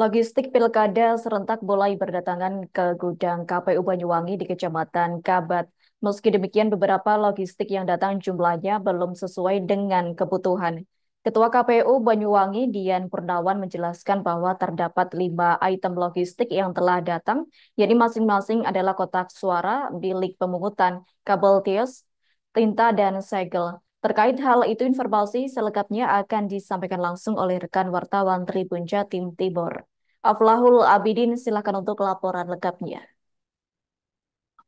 Logistik pilkada serentak mulai berdatangan ke gudang KPU Banyuwangi di Kecamatan Kabat. Meski demikian, beberapa logistik yang datang jumlahnya belum sesuai dengan kebutuhan. Ketua KPU Banyuwangi Dian Purnawan menjelaskan bahwa terdapat lima item logistik yang telah datang, yakni masing-masing adalah kotak suara, bilik pemungutan, kabel tios, tinta, dan segel. Terkait hal itu informasi selengkapnya akan disampaikan langsung oleh rekan wartawan Tribun Jatim Timur. Aflahul Abidin, silakan untuk laporan lengkapnya.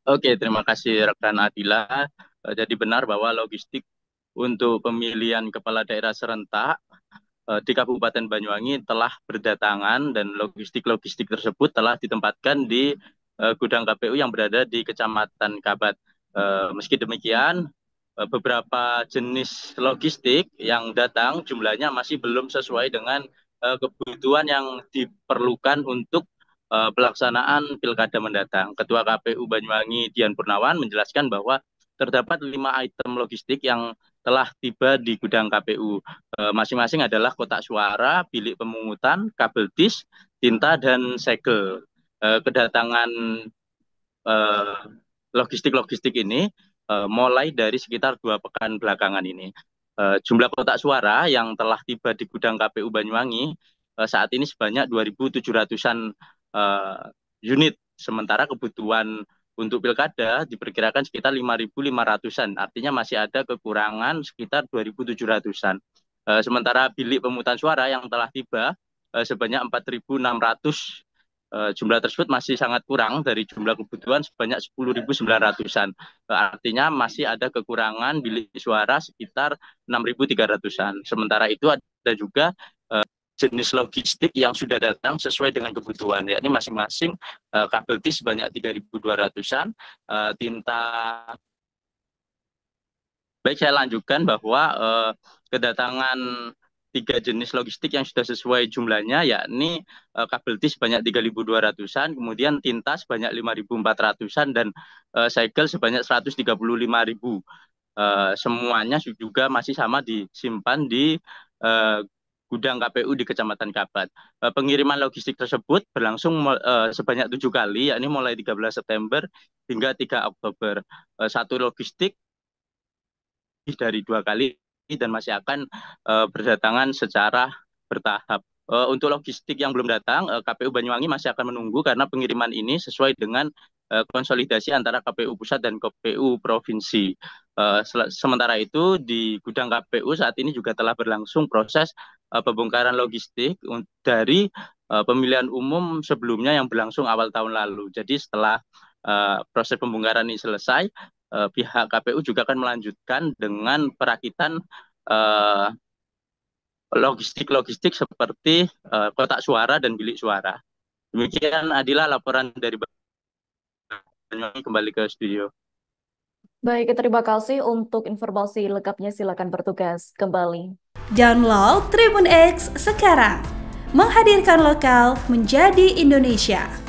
Oke, terima kasih rekan Adila. Eh, jadi benar bahwa logistik untuk pemilihan kepala daerah serentak eh, di Kabupaten Banyuwangi telah berdatangan dan logistik-logistik tersebut telah ditempatkan di eh, gudang KPU yang berada di Kecamatan Kabat. Meski demikian, beberapa jenis logistik yang datang jumlahnya masih belum sesuai dengan Eh, kebutuhan yang diperlukan untuk uh, pelaksanaan pilkada mendatang. Ketua KPU Banyuwangi Dian Purnawan menjelaskan bahwa terdapat lima item logistik yang telah tiba di gudang KPU. Eh, masing-masing e, adalah kotak suara, bilik pemungutan, kabel dis, tinta, dan segel. E, kedatangan logistik-logistik e, ini mulai dari sekitar dua pekan belakangan ini. Eh, jumlah kotak suara yang telah tiba di gudang KPU Banyuwangi uh, saat ini sebanyak 2.700-an uh, eh, unit, sementara kebutuhan untuk pilkada diperkirakan sekitar 5.500-an, artinya masih ada kekurangan sekitar 2.700-an. Uh, sementara bilik pemutusan suara yang telah tiba uh, sebanyak 4.600 Eh, jumlah tersebut masih sangat kurang dari jumlah kebutuhan sebanyak 10.900-an. Eh, artinya masih ada kekurangan bilik suara sekitar 6.300-an. Sementara itu ada juga eh, jenis logistik yang sudah datang sesuai dengan kebutuhan, yakni masing-masing kabel TIS sebanyak 3.200-an, tinta Baik, saya lanjutkan bahwa eh, kedatangan tiga jenis logistik yang sudah sesuai jumlahnya yakni uh, kabel tis eh, sebanyak 3.200-an, kemudian tinta sebanyak 5.400-an dan uh, cycle sebanyak 135.000. Uh, semuanya juga masih sama disimpan di uh, gudang KPU di Kecamatan Kabat. Uh, pengiriman logistik tersebut berlangsung uh, sebanyak tujuh kali, yakni mulai 13 September hingga 3 Oktober. Uh, satu logistik dari dua kali dan masih akan uh, berdatangan secara bertahap. Uh, untuk logistik yang belum datang, uh, eh, KPU Banyuwangi masih akan menunggu karena pengiriman ini sesuai dengan uh, konsolidasi antara KPU pusat dan KPU provinsi. Uh, sementara itu di gudang KPU saat ini juga telah berlangsung proses uh, pembongkaran logistik dari uh, pemilihan umum sebelumnya yang berlangsung awal tahun lalu. Jadi setelah uh, proses pembongkaran ini selesai, eh, pihak KPU juga akan melanjutkan dengan perakitan eh, logistik-logistik eh, seperti eh, kotak suara dan bilik suara. Demikian adalah laporan dari Banyuwangi kembali ke studio. Baik, terima kasih untuk informasi lengkapnya. Silakan bertugas kembali. Download Tribun X sekarang. Menghadirkan lokal menjadi Indonesia.